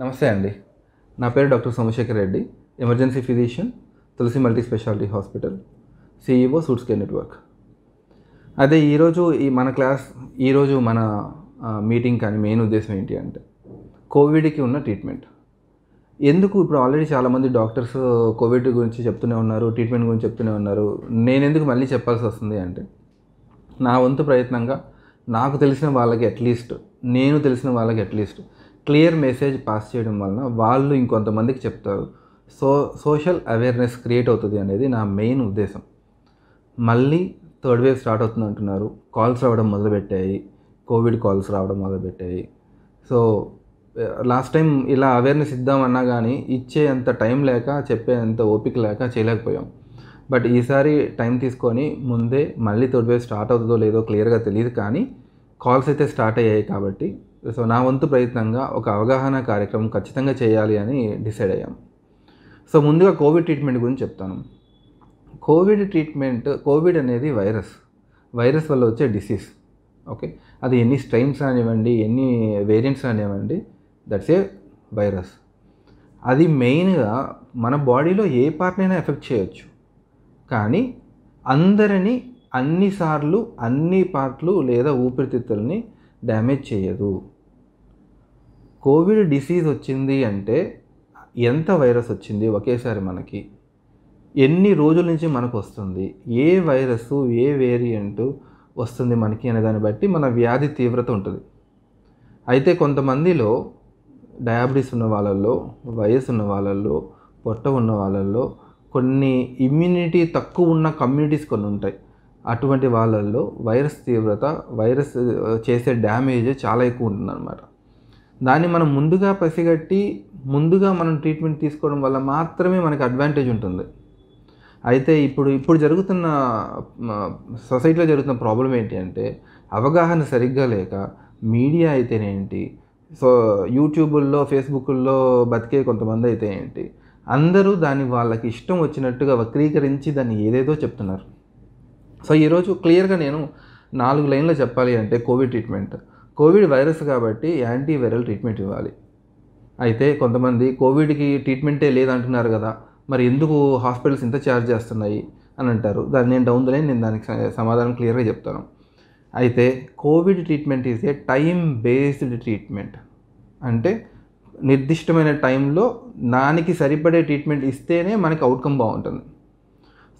నమస్తే అండి నా పేరు doctor Somashekhar Reddy emergency physician Tulasi multi speciality hospital CEO suits care network అదే ఈరోజు ఈ మన క్లాస్ ఈరోజు మన మీటింగ్ కానీ మెయిన్ ఉద్దేశం ఏంటి అంటే కోవిడ్కి ఉన్న ట్రీట్మెంట్ ఎందుకు ఇప్పుడు ఆల్రెడీ చాలామంది డాక్టర్స్ కోవిడ్ గురించి చెప్తూనే ఉన్నారు ట్రీట్మెంట్ గురించి చెప్తూనే ఉన్నారు నేను ఎందుకు మళ్ళీ చెప్పాల్సి వస్తుంది అంటే నా వంతు ప్రయత్నంగా నాకు తెలిసిన వాళ్ళకి అట్లీస్ట్ నేను తెలిసిన వాళ్ళకి అట్లీస్ట్ క్లియర్ మెసేజ్ పాస్ చేయడం వలన వాళ్ళు ఇంకొంతమందికి చెప్తారు సో సోషల్ అవేర్నెస్ క్రియేట్ అవుతుంది అనేది నా మెయిన్ ఉద్దేశం మళ్ళీ థర్డ్ వేవ్ స్టార్ట్ అవుతుంది అంటున్నారు కాల్స్ రావడం మొదలుపెట్టాయి కోవిడ్ కాల్స్ రావడం మొదలుపెట్టాయి సో లాస్ట్ టైం ఇలా అవేర్నెస్ ఇద్దామన్నా కానీ ఇచ్చే అంత టైం లేక చెప్పే అంత ఓపిక లేక చేయలేకపోయాం బట్ ఈసారి టైం తీసుకొని ముందే మళ్ళీ థర్డ్ వేవ్ స్టార్ట్ అవుతుందో లేదో క్లియర్గా తెలియదు కానీ కాల్స్ అయితే స్టార్ట్ అయ్యాయి కాబట్టి సో నా వంతు ప్రయత్నంగా ఒక అవగాహన కార్యక్రమం ఖచ్చితంగా చేయాలి అని డిసైడ్ అయ్యాం సో ముందుగా కోవిడ్ ట్రీట్మెంట్ గురించి చెప్తాను కోవిడ్ ట్రీట్మెంట్ కోవిడ్ అనేది వైరస్ వైరస్ వల్ల వచ్చే డిసీజ్ ఓకే అది ఎన్ని స్ట్రెయిన్స్ కానివ్వండి ఎన్ని వేరియంట్స్ కానివ్వండి దట్స్ ఏ వైరస్ అది మెయిన్గా మన బాడీలో ఏ పార్ట్నైనా ఎఫెక్ట్ చేయొచ్చు కానీ అందరినీ అన్నిసార్లు అన్ని పార్ట్లు లేదా ఊపిరితిత్తులని డ్యామేజ్ చేయదు కోవిడ్ డిసీజ్ వచ్చింది అంటే ఎంత వైరస్ వచ్చింది ఒకేసారి మనకి ఎన్ని రోజుల నుంచి మనకు వస్తుంది ఏ వైరస్ ఏ వేరియంటు వస్తుంది మనకి అనే దాన్ని బట్టి మన వ్యాధి తీవ్రత ఉంటుంది అయితే కొంతమందిలో డయాబెటీస్ ఉన్న వాళ్ళల్లో వయసు ఉన్న వాళ్ళల్లో పొట్ట ఉన్న వాళ్ళల్లో కొన్ని ఇమ్యూనిటీ తక్కువ ఉన్న కమ్యూనిటీస్ కొన్ని ఉంటాయి అటువంటి వాళ్ళల్లో వైరస్ తీవ్రత వైరస్ చేసే డ్యామేజ్ చాలా ఎక్కువ ఉంటుందన్నమాట దాన్ని మనం ముందుగా పసిగట్టి ముందుగా మనం ట్రీట్మెంట్ తీసుకోవడం వల్ల మాత్రమే మనకు అడ్వాంటేజ్ ఉంటుంది అయితే ఇప్పుడు ఇప్పుడు జరుగుతున్న సొసైటీలో జరుగుతున్న ప్రాబ్లం ఏంటి అంటే అవగాహన సరిగ్గా లేక మీడియా అయితేనేంటి సో యూట్యూబుల్లో ఫేస్బుక్ల్లో బతికే కొంతమంది అయితే ఏంటి అందరూ దాన్ని వాళ్ళకి ఇష్టం వచ్చినట్టుగా వక్రీకరించి దాన్ని ఏదేదో చెప్తున్నారు సో ఈరోజు క్లియర్గా నేను నాలుగు లైన్లో చెప్పాలి అంటే కోవిడ్ ట్రీట్మెంట్ కోవిడ్ వైరస్ కాబట్టి యాంటీ వైరల్ ట్రీట్మెంట్ ఇవ్వాలి అయితే కొంతమంది కోవిడ్కి ట్రీట్మెంటే లేదంటున్నారు కదా మరి ఎందుకు హాస్పిటల్స్ ఇంత ఛార్జ్ చేస్తున్నాయి అని అంటారు దాన్ని నేను డౌన్ ద లైన్ నేను దానికి సమాధానం క్లియర్గా చెప్తాను అయితే Covid treatment is a time based treatment అంటే నిర్దిష్టమైన టైంలో దానికి సరిపడే ట్రీట్మెంట్ ఇస్తేనే మనకి అవుట్కమ్ బాగుంటుంది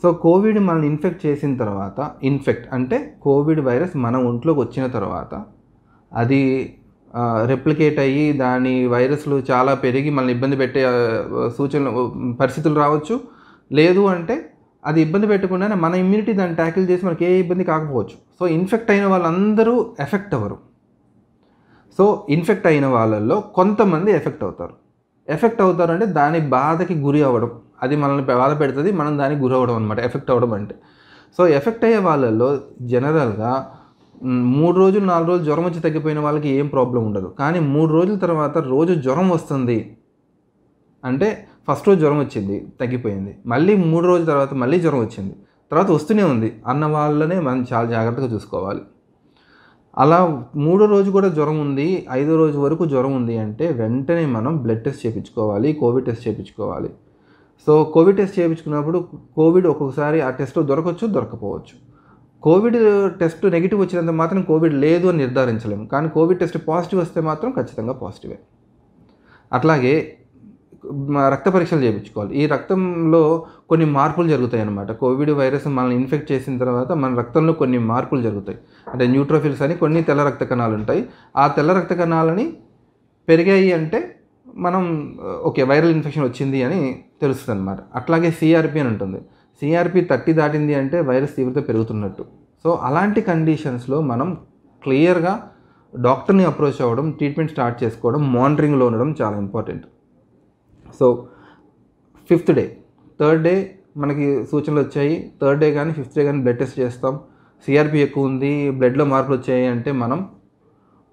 సో కోవిడ్ మనల్ని ఇన్ఫెక్ట్ చేసిన తర్వాత ఇన్ఫెక్ట్ అంటే కోవిడ్ వైరస్ మన ఒంట్లోకి వచ్చిన తర్వాత అది రెప్లికేట్ అయ్యి దాని వైరస్లు చాలా పెరిగి మనల్ని ఇబ్బంది పెట్టే సూచనలు పరిస్థితులు రావచ్చు లేదు అంటే అది ఇబ్బంది పెట్టకుండానే మన ఇమ్యూనిటీ దాన్ని ట్యాకిల్ చేసి మనకి ఏ ఇబ్బంది కాకపోవచ్చు సో ఇన్ఫెక్ట్ అయిన వాళ్ళందరూ ఎఫెక్ట్ అవ్వరు సో ఇన్ఫెక్ట్ అయిన వాళ్ళల్లో కొంతమంది ఎఫెక్ట్ అవుతారు ఎఫెక్ట్ అవుతారంటే దాని బాధకి గురి అవ్వడం అది మనల్ని బాధ పెడుతుంది మనం దానికి గురి అవ్వడం అనమాట ఎఫెక్ట్ అవ్వడం అంటే సో ఎఫెక్ట్ అయ్యే వాళ్ళల్లో జనరల్గా మూడు రోజులు నాలుగు రోజులు జ్వరం వచ్చి తగ్గిపోయిన వాళ్ళకి ఏం ప్రాబ్లం ఉండదు కానీ మూడు రోజుల తర్వాత రోజు జ్వరం వస్తుంది అంటే ఫస్ట్ రోజు జ్వరం వచ్చింది తగ్గిపోయింది మళ్ళీ మూడు రోజుల తర్వాత మళ్ళీ జ్వరం వచ్చింది తర్వాత వస్తూనే ఉంది అన్న వాళ్ళనే మనం చాలా జాగ్రత్తగా చూసుకోవాలి అలా మూడో రోజు కూడా జ్వరం ఉంది ఐదో రోజు వరకు జ్వరం ఉంది అంటే వెంటనే మనం బ్లడ్ టెస్ట్ చేయించుకోవాలి కోవిడ్ టెస్ట్ చేయించుకోవాలి సో కోవిడ్ టెస్ట్ చేయించుకున్నప్పుడు కోవిడ్ ఒక్కొక్కసారి ఆ టెస్ట్లో దొరకవచ్చు దొరకపోవచ్చు కోవిడ్ టెస్ట్ నెగిటివ్ వచ్చినంత మాత్రం కోవిడ్ లేదు అని నిర్ధారించలేము కానీ కోవిడ్ టెస్ట్ పాజిటివ్ వస్తే మాత్రం ఖచ్చితంగా పాజిటివే అట్లాగే రక్త పరీక్షలు చేయించుకోవాలి ఈ రక్తంలో కొన్ని మార్పులు జరుగుతాయి అన్నమాట కోవిడ్ వైరస్ మనల్ని ఇన్ఫెక్ట్ చేసిన తర్వాత మన రక్తంలో కొన్ని మార్పులు జరుగుతాయి అంటే న్యూట్రోఫిల్స్ అని కొన్ని తెల్ల రక్త కణాలు ఉంటాయి ఆ తెల్ల రక్త కణాలని పెరిగాయి అంటే మనం ఓకే వైరల్ ఇన్ఫెక్షన్ వచ్చింది అని తెలుస్తుంది అనమాట అట్లాగే సిఆర్పి అని ఉంటుంది సిఆర్పి థర్టీ దాటింది అంటే వైరస్ తీవ్రత పెరుగుతున్నట్టు సో అలాంటి కండిషన్స్లో మనం క్లియర్గా డాక్టర్ని అప్రోచ్ అవ్వడం ట్రీట్మెంట్ స్టార్ట్ చేసుకోవడం మానిటరింగ్లో ఉండడం చాలా important so fifth day third day మనకి సూచనలు వచ్చాయి థర్డ్ డే కానీ ఫిఫ్త్ డే కానీ బ్లడ్ టెస్ట్ చేస్తాం సిఆర్పి ఎక్కువ ఉంది బ్లడ్లో మార్పులు వచ్చాయి అంటే మనం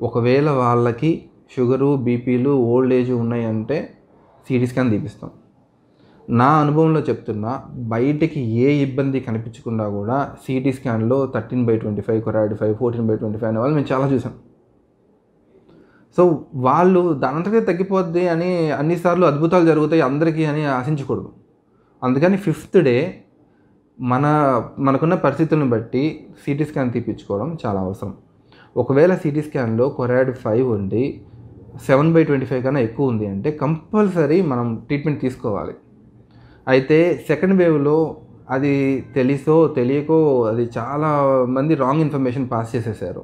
ఒకవేళ వాళ్ళకి షుగరు బీపీలు ఓల్డ్ ఏజ్ ఉన్నాయంటే సిటీ స్కాన్ తీపిస్తాం నా అనుభవంలో చెప్తున్నా బయటికి ఏ ఇబ్బంది కనిపించకుండా కూడా సిటీ స్కాన్లో థర్టీన్ బై ట్వంటీ ఫైవ్ కొరాయిడ్ five fourteen by twenty five అనే వాళ్ళు మేము చాలా చూసాం సో వాళ్ళు దానంతకే తగ్గిపోద్ది అని అన్నిసార్లు అద్భుతాలు జరుగుతాయి అందరికీ అని ఆశించకూడదు అందుకని ఫిఫ్త్ డే మన మనకున్న పరిస్థితులను బట్టి సిటీ స్కాన్ తీపించుకోవడం చాలా అవసరం ఒకవేళ సిటీ స్కాన్లో కొరాయిడ్ ఫైవ్ ఉండి సెవెన్ బై ట్వంటీ ఫైవ్ కన్నా ఎక్కువ ఉంది అంటే కంపల్సరీ మనం ట్రీట్మెంట్ తీసుకోవాలి అయితే సెకండ్ వేవ్లో అది తెలిసో తెలియకో అది చాలా మంది రాంగ్ ఇన్ఫర్మేషన్ పాస్ చేసేసారు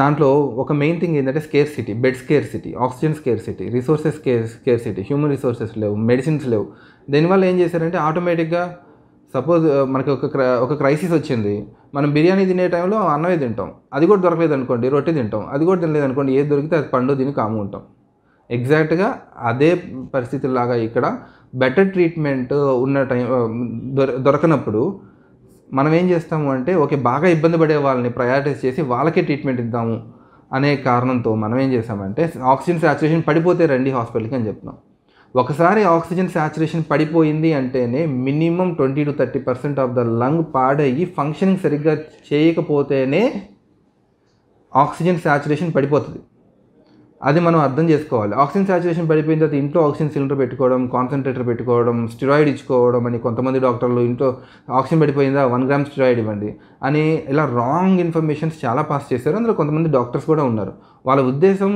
దాంట్లో ఒక మెయిన్ థింగ్ ఏంటంటే scarcity bed scarcity oxygen scarcity resources scar scarcity human resources లేవు మెడిసిన్స్ లేవు దీనివల్ల ఏం చేశారంటే ఆటోమేటిక్గా సపోజ్ uh, మనకి ఒక ఒక క్రైసిస్ వచ్చింది మనం బిర్యానీ తినే టైంలో అన్నమే తింటాం అది కూడా దొరకలేదు అనుకోండి రొట్టె తింటాం అది కూడా తినలేదు అనుకోండి ఏది దొరికితే అది పండు తిని కాము ఉంటాం ఎగ్జాక్ట్గా అదే పరిస్థితుల్లాగా ఇక్కడ బెటర్ ట్రీట్మెంట్ ఉన్న టైం uh, దొరకనప్పుడు మనం ఏం చేస్తాము అంటే ఓకే బాగా ఇబ్బంది పడే వాళ్ళని ప్రయారిటైజ్ చేసి వాళ్ళకే ట్రీట్మెంట్ ఇద్దాము అనే కారణంతో మనం ఏం చేసామంటే ఆక్సిజన్ సాచురేషన్ పడిపోతే రండి హాస్పిటల్కి అని చెప్తున్నాం ఒకసారి ఆక్సిజన్ సాచురేషన్ పడిపోయింది అంటేనే minimum twenty to thirty percent of the lung పాడయ్యి ఫంక్షనింగ్ సరిగ్గా చేయకపోతేనే ఆక్సిజన్ సాచురేషన్ పడిపోతుంది అది మనం అర్థం చేసుకోవాలి ఆక్సిజన్ సాచురేషన్ పడిపోయిన తర్వాత ఇంట్లో ఆక్సిజన్ సిలిండర్ పెట్టుకోవడం కాన్సన్ట్రేటర్ పెట్టుకోవడం స్టిరాయిడ్ ఇచ్చుకోవడం అని కొంతమంది డాక్టర్లు ఇంట్లో ఆక్సిజన్ పడిపోయిందా వన్ గ్రామ్ స్టిరాయిడ్ ఇవ్వండి అని ఇలా రాంగ్ ఇన్ఫర్మేషన్స్ చాలా పాస్ చేశారు అందులో కొంతమంది డాక్టర్స్ కూడా ఉన్నారు వాళ్ళ ఉద్దేశం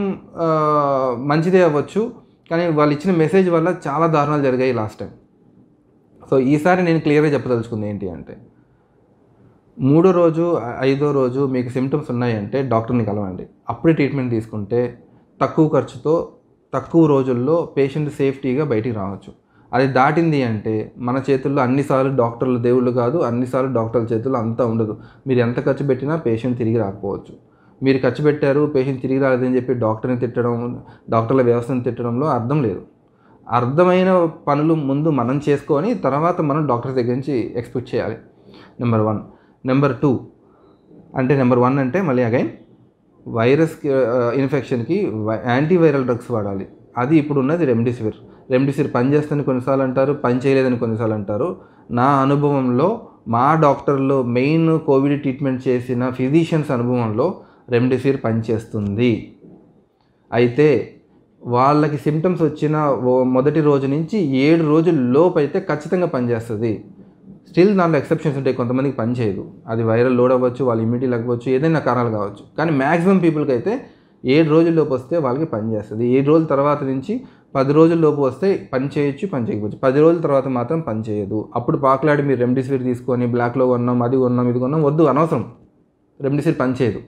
మంచిదే అవ్వచ్చు కానీ వాళ్ళు ఇచ్చిన మెసేజ్ వల్ల చాలా దారుణాలు జరిగాయి లాస్ట్ టైం సో ఈసారి నేను క్లియర్గా చెప్పదలుచుకుంది ఏంటి అంటే మూడో రోజు ఐదో రోజు మీకు సిమ్టమ్స్ ఉన్నాయంటే డాక్టర్ని కలవండి అప్పుడే ట్రీట్మెంట్ తీసుకుంటే తక్కువ ఖర్చుతో తక్కువ రోజుల్లో పేషెంట్ సేఫ్టీగా బయటికి రావచ్చు అది దాటింది అంటే మన చేతుల్లో అన్నిసార్లు డాక్టర్లు దేవుళ్ళు కాదు అన్నిసార్లు డాక్టర్ల చేతుల్లో అంతా ఉండదు మీరు ఎంత ఖర్చు పెట్టినా పేషెంట్ తిరిగి రాకపోవచ్చు మీరు ఖర్చు పెట్టారు పేషెంట్ తిరిగి రాలేదని చెప్పి డాక్టర్ని తిట్టడం డాక్టర్ల వ్యవస్థను తిట్టడంలో అర్థం లేదు అర్థమైన పనులు ముందు మనం చేసుకొని తర్వాత మనం డాక్టర్ దగ్గర నుంచి ఎక్స్పెక్ట్ చేయాలి నెంబర్ వన్ నెంబర్ టూ అంటే నెంబర్ వన్ అంటే మళ్ళీ అగైన్ వైరస్కి ఇన్ఫెక్షన్కి యాంటీవైరల్ డ్రగ్స్ వాడాలి అది ఇప్పుడు ఉన్నది రెమ్డెసివిర్ రెమ్డెసివిర్ పనిచేస్తుందని కొన్నిసార్లు అంటారు పని చేయలేదని కొన్నిసార్లు అంటారు నా అనుభవంలో మా డాక్టర్లు మెయిన్ కోవిడ్ ట్రీట్మెంట్ చేసిన ఫిజీషియన్స్ అనుభవంలో రెమ్డెసివిర్ పనిచేస్తుంది అయితే వాళ్ళకి సిమ్టమ్స్ వచ్చిన మొదటి రోజు నుంచి ఏడు రోజుల లోపు అయితే ఖచ్చితంగా పనిచేస్తుంది స్టిల్ దాంట్లో ఎక్సెప్షన్స్ ఉంటాయి కొంతమందికి పని చేయదు అది వైరల్ లోడ్ అవ్వచ్చు వాళ్ళు ఇమ్యూనిటీ లేకపోవచ్చు ఏదైనా కారణాలు కావచ్చు కానీ మ్యాక్సిమం పీపుల్కి అయితే ఏడు రోజుల్లోపు వస్తే వాళ్ళకి పని చేస్తుంది ఏడు రోజుల తర్వాత నుంచి పది రోజుల్లోపు వస్తే పని చేయొచ్చు పని చేయకపోవచ్చు పది రోజుల తర్వాత మాత్రం పని చేయదు అప్పుడు పాకులాడి మీరు రెమ్డెసివిర్ తీసుకొని బ్లాక్లో కొన్నాం అది కొన్నాం ఇది కొన్నాం వద్దు అనవసరం రెమ్డెసివిర్ పని చేయదు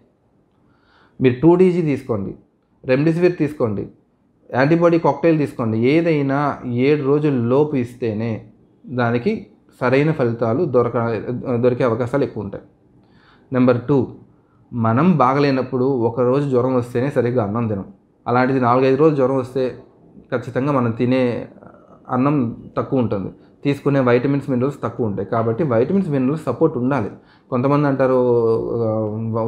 మీరు టూ డీజీ తీసుకోండి రెమ్డెసివిర్ తీసుకోండి యాంటీబాడీ కాక్టైల్ తీసుకోండి ఏదైనా ఏడు రోజుల లోపు ఇస్తేనే దానికి సరైన ఫలితాలు దొరక దొరికే అవకాశాలు ఎక్కువ ఉంటాయి నెంబర్ టూ మనం బాగలేనప్పుడు ఒకరోజు జ్వరం వస్తేనే సరిగ్గా అన్నం తినం అలాంటిది నాలుగైదు రోజులు జ్వరం వస్తే ఖచ్చితంగా మనం తినే అన్నం తక్కువ ఉంటుంది తీసుకునే వైటమిన్స్ మినరల్స్ తక్కువ ఉంటాయి కాబట్టి వైటమిన్స్ మినరల్స్ సపోర్ట్ ఉండాలి కొంతమంది అంటారు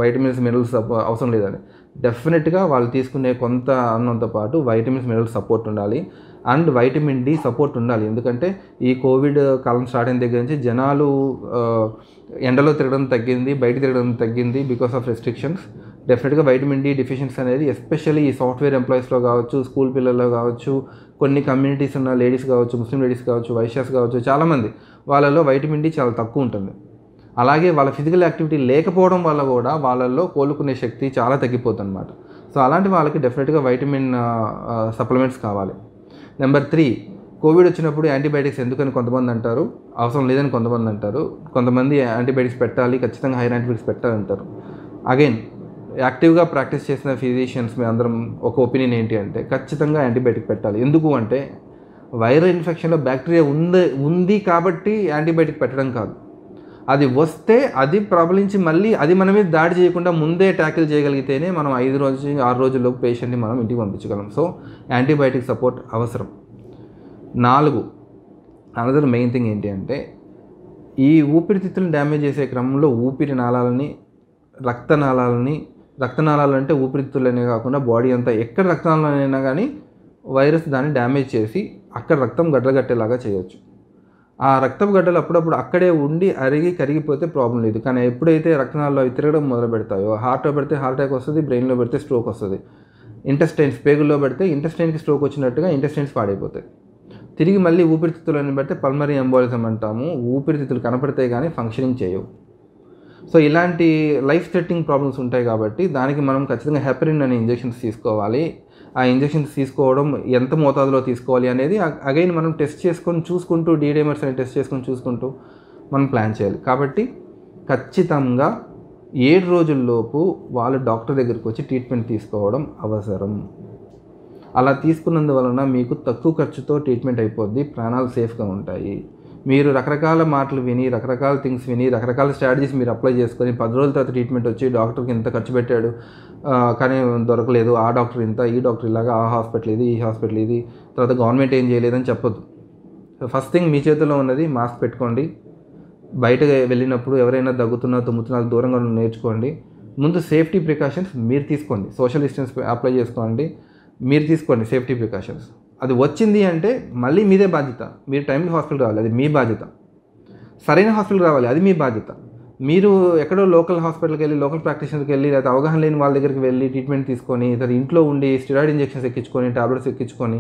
వైటమిన్స్ మినరల్స్ అవసరం లేదని డెఫినెట్గా వాళ్ళు తీసుకునే కొంత అన్నంతో పాటు వైటమిన్స్ మినరల్స్ సపోర్ట్ ఉండాలి అండ్ వైటమిన్ డి సపోర్ట్ ఉండాలి ఎందుకంటే ఈ కోవిడ్ కాలం స్టార్ట్ అయిన దగ్గర నుంచి జనాలు ఎండలో తిరగడం తగ్గింది బయట తిరగడం తగ్గింది బికాస్ ఆఫ్ రెస్ట్రిక్షన్స్ డెఫినెట్గా వైటమిన్ డి డిఫిషియన్స్ అనేది ఎస్పెషల్లీ ఈ సాఫ్ట్వేర్ ఎంప్లాయీస్లో కావచ్చు స్కూల్ పిల్లల్లో కావచ్చు కొన్ని కమ్యూనిటీస్ ఉన్న లేడీస్ కావచ్చు ముస్లిం లేడీస్ కావచ్చు వైశ్యాస్ కావచ్చు చాలామంది వాళ్ళలో వైటమిన్ డి చాలా తక్కువ ఉంటుంది అలాగే వాళ్ళ ఫిజికల్ యాక్టివిటీ లేకపోవడం వల్ల కూడా వాళ్ళల్లో కోలుకునే శక్తి చాలా తగ్గిపోతుందన్నమాట సో అలాంటి వాళ్ళకి డెఫినెట్గా వైటమిన్ సప్లిమెంట్స్ కావాలి నెంబర్ త్రీ కోవిడ్ వచ్చినప్పుడు యాంటీబయాటిక్స్ ఎందుకని కొంతమంది అంటారు అవసరం లేదని కొంతమంది అంటారు కొంతమంది యాంటీబయాటిక్స్ పెట్టాలి ఖచ్చితంగా హైర్ యాంటీబయాటిక్స్ పెట్టాలంటారు అగైన్ యాక్టివ్గా ప్రాక్టీస్ చేసిన ఫిజిషియన్స్ మీ అందరం ఒక ఒపీనియన్ ఏంటి అంటే ఖచ్చితంగా యాంటీబయాటిక్ పెట్టాలి ఎందుకు అంటే వైరల్ ఇన్ఫెక్షన్లో బ్యాక్టీరియా ఉంది ఉంది కాబట్టి యాంటీబయాటిక్ పెట్టడం కాదు అది వస్తే అది ప్రబలించి మళ్ళీ అది మన మీద దాడి చేయకుండా ముందే ట్యాకిల్ చేయగలిగితేనే మనం ఐదు రోజు ఆరు రోజుల్లోపు పేషెంట్ని మనం ఇంటికి పంపించగలం సో యాంటీబయాటిక్ సపోర్ట్ అవసరం నాలుగు అనదర్ మెయిన్ థింగ్ ఏంటి అంటే ఈ ఊపిరితిత్తులను డ్యామేజ్ చేసే క్రమంలో ఊపిరి నాళాలని రక్తనాళాలని రక్తనాళాలు అంటే ఊపిరితిత్తులనే కాకుండా బాడీ అంతా ఎక్కడ రక్తనాళాలైనా కానీ వైరస్ దాన్ని డ్యామేజ్ చేసి అక్కడ రక్తం గడ్డగట్టేలాగా చేయొచ్చు ఆ రక్తపు గడ్డలు అప్పుడప్పుడు అక్కడే ఉండి అరిగి కరిగిపోతే ప్రాబ్లం లేదు కానీ ఎప్పుడైతే రక్తనాల్లో అవి తిరగడం మొదలు పెడతాయో హార్ట్లో పెడితే హార్ట్ అటాక్ వస్తుంది బ్రెయిన్లో పెడితే స్ట్రోక్ వస్తుంది ఇంటెస్టైన్స్ పేగుల్లో పెడితే ఇంటెస్టైన్కి స్ట్రోక్ వచ్చినట్టుగా ఇంటెస్టైన్స్ పాడైపోతాయి తిరిగి మళ్ళీ ఊపిరితిత్తులని పెడితే పల్మరీ ఎంబాలిజం అంటాము ఊపిరితిత్తులు కనపడతాయి కానీ ఫంక్షనింగ్ చేయవు సో ఇలాంటి లైఫ్ థ్రెట్నింగ్ ప్రాబ్లమ్స్ ఉంటాయి కాబట్టి దానికి మనం ఖచ్చితంగా హెపరిన్ అనే ఇంజెక్షన్స్ తీసుకోవాలి ఆ ఇంజెక్షన్స్ తీసుకోవడం ఎంత మోతాదులో తీసుకోవాలి అనేది అగైన్ మనం టెస్ట్ చేసుకొని చూసుకుంటూ డీడేమర్స్ అని టెస్ట్ చేసుకొని చూసుకుంటూ మనం ప్లాన్ చేయాలి కాబట్టి ఖచ్చితంగా ఏడు రోజుల్లోపు వాళ్ళు డాక్టర్ దగ్గరికి వచ్చి ట్రీట్మెంట్ తీసుకోవడం అవసరం అలా తీసుకున్నందువలన మీకు తక్కువ ఖర్చుతో ట్రీట్మెంట్ అయిపోద్ది ప్రాణాలు సేఫ్గా ఉంటాయి మీరు రకరకాల మాటలు విని రకరకాల థింగ్స్ విని రకరకాల స్ట్రాటజీస్ మీరు అప్లై చేసుకొని పది రోజుల తర్వాత ట్రీట్మెంట్ వచ్చి డాక్టర్కి ఇంత ఖర్చు పెట్టాడు కానీ దొరకలేదు ఆ డాక్టర్ ఇంత ఈ డాక్టర్ ఇలాగా ఆ హాస్పిటల్ ఇది ఈ హాస్పిటల్ ఇది తర్వాత గవర్నమెంట్ ఏం చేయలేదని చెప్పొద్దు సో ఫస్ట్ థింగ్ మీ చేతిలో ఉన్నది మాస్క్ పెట్టుకోండి బయట వెళ్ళినప్పుడు ఎవరైనా దగ్గుతున్నా తుమ్ముతున్నా దూరంగా ఉన్న నేర్చుకోండి ముందు సేఫ్టీ ప్రికాషన్స్ మీరు తీసుకోండి సోషల్ డిస్టెన్స్ అప్లై చేసుకోండి మీరు తీసుకోండి సేఫ్టీ ప్రికాషన్స్ అది వచ్చింది అంటే మళ్ళీ మీదే బాధ్యత మీరు టైంకి హాస్పిటల్ రావాలి అది మీ బాధ్యత సరైన హాస్పిటల్ రావాలి అది మీ బాధ్యత మీరు ఎక్కడో లోకల్ హాస్పిటల్కి వెళ్ళి లోకల్ ప్రాక్టీషన్కి వెళ్ళి లేదా అవగాహన లేని వాళ్ళ దగ్గరికి వెళ్ళి ట్రీట్మెంట్ తీసుకొని తర్వాత ఇంట్లో ఉండి స్టిరాయిడ్ ఇంజెక్షన్స్ ఎక్కించుకొని టాబ్లెట్స్ ఎక్కించుకొని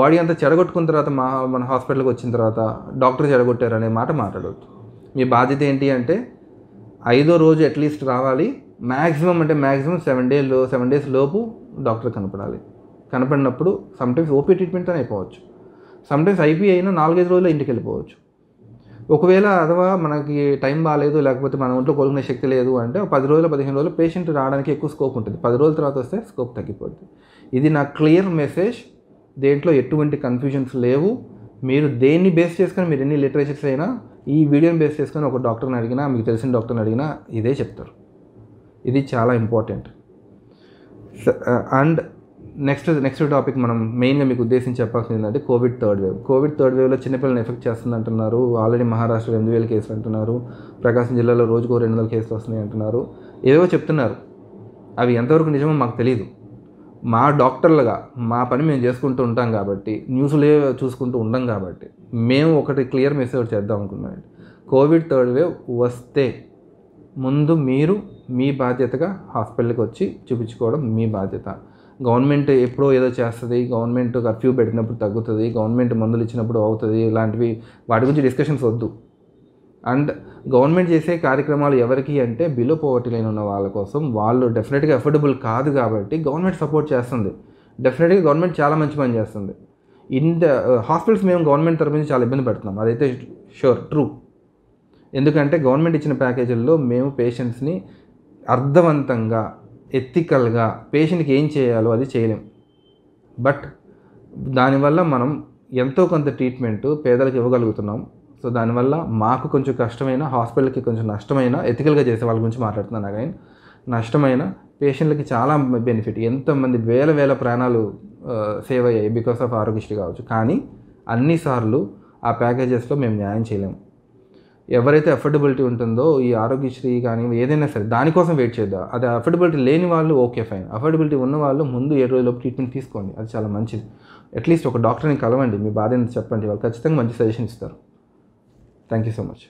బాడీ అంతా చెడగొట్టుకున్న తర్వాత మా మన హాస్పిటల్కి వచ్చిన తర్వాత డాక్టర్ చెడగొట్టారు అనే మాట మాట్లాడవద్దు మీ బాధ్యత ఏంటి అంటే ఐదో రోజు అట్లీస్ట్ రావాలి మ్యాక్సిమం అంటే maximum seven days seven days లోపు డాక్టర్ కనపడాలి కనపడినప్పుడు సమ్టైమ్స్ ఓపీ అని అయిపోవచ్చు సమ్టైమ్స్ ఐపీ అయినా నాలుగైదు రోజుల్లో ఇంటికి వెళ్ళిపోవచ్చు ఒకవేళ అథవా మనకి టైం బాగాలేదు లేకపోతే మన ఒంట్లో కోలుకునే శక్తి లేదు అంటే పది రోజులు పదిహేను రోజులు పేషెంట్ రావడానికి ఎక్కువ స్కోప్ ఉంటుంది పది రోజుల తర్వాత వస్తే స్కోప్ తగ్గిపోద్ది ఇది నా క్లియర్ మెసేజ్ దేంట్లో ఎటువంటి కన్ఫ్యూజన్స్ లేవు మీరు దేన్ని బేస్ చేసుకొని మీరు ఎన్ని లిటరేచర్స్ అయినా ఈ వీడియోని బేస్ చేసుకొని ఒక డాక్టర్ని అడిగినా మీకు తెలిసిన డాక్టర్ని అడిగినా ఇదే చెప్తారు ఇది చాలా important and next next topic మనం మెయిన్గా మీకు ఉద్దేశం చెప్పాల్సింది ఏంటంటే Covid third wave Covid third వేవ్లో చిన్నపిల్లలను ఎఫెక్ట్ చేస్తుంది అంటున్నారు ఆల్రెడీ మహారాష్ట్రలో ఎనిమిది వేల కేసులు అంటున్నారు ప్రకాశం జిల్లాలో రోజుకు రెండు వందల కేసులు వస్తున్నాయి అంటున్నారు ఏవేవో చెప్తున్నారు అవి ఎంతవరకు నిజమో మాకు తెలియదు మా డాక్టర్లుగా మా పని మేము చేసుకుంటూ ఉంటాం కాబట్టి న్యూస్లే చూసుకుంటూ ఉండం కాబట్టి మేము ఒకటి క్లియర్ మెసేజ్ చేద్దాం అనుకున్నాం కోవిడ్ థర్డ్ వేవ్ వస్తే ముందు మీరు మీ బాధ్యతగా హాస్పిటల్కి వచ్చి చూపించుకోవడం మీ బాధ్యత గవర్నమెంట్ ఎప్పుడో ఏదో చేస్తుంది గవర్నమెంట్ కర్ఫ్యూ పెట్టినప్పుడు తగ్గుతుంది గవర్నమెంట్ మందులు ఇచ్చినప్పుడు అవుతుంది ఇలాంటివి వాటి గురించి డిస్కషన్స్ వద్దు అండ్ గవర్నమెంట్ చేసే కార్యక్రమాలు ఎవరికి అంటే బిలో పోవర్టీ లైన్ ఉన్న వాళ్ళ కోసం వాళ్ళు డెఫినెట్గా అఫోర్డబుల్ కాదు కాబట్టి గవర్నమెంట్ సపోర్ట్ చేస్తుంది డెఫినెట్గా గవర్నమెంట్ చాలా మంచి పని చేస్తుంది ద హాస్పిటల్స్ మేము గవర్నమెంట్ తరపు నుంచి చాలా ఇబ్బంది పెడుతున్నాం అదైతే షూర్ ట్రూ ఎందుకంటే గవర్నమెంట్ ఇచ్చిన ప్యాకేజీల్లో మేము పేషెంట్స్ని అర్థవంతంగా ఎథికల్గా పేషెంట్కి ఏం చేయాలో అది చేయలేం బట్ దానివల్ల మనం ఎంతో కొంత ట్రీట్మెంట్ పేదలకు ఇవ్వగలుగుతున్నాం సో దానివల్ల మాకు కొంచెం కష్టమైన హాస్పిటల్కి కొంచెం నష్టమైన ఎథికల్గా చేసే వాళ్ళ గురించి మాట్లాడుతున్నాను అగైన్ నష్టమైన పేషెంట్లకి చాలా బెనిఫిట్ ఎంతమంది వేల వేల ప్రాణాలు సేవ్ అయ్యాయి బికాస్ ఆఫ్ ఆరోగ్యశ్రీ కావచ్చు కానీ అన్నిసార్లు ఆ ప్యాకేజెస్లో మేము న్యాయం చేయలేము ఎవరైతే అఫోర్డబిలిటీ ఉంటుందో ఈ ఆరోగ్యశ్రీ కానీ ఏదైనా సరే దానికోసం వెయిట్ చేద్దాం అది అఫోర్డబిలిటీ లేని వాళ్ళు ఓకే ఫైన్ అఫోర్డబిలిటీ ఉన్న వాళ్ళు ముందు ఏడు రోజులలోపు ట్రీట్మెంట్ తీసుకోండి అది చాలా మంచిది అట్లీస్ట్ ఒక డాక్టర్ని కలవండి మీ బాధ్యత చెప్పండి వాళ్ళు ఖచ్చితంగా మంచి సజెషన్ ఇస్తారు థ్యాంక్ యూ సో మచ్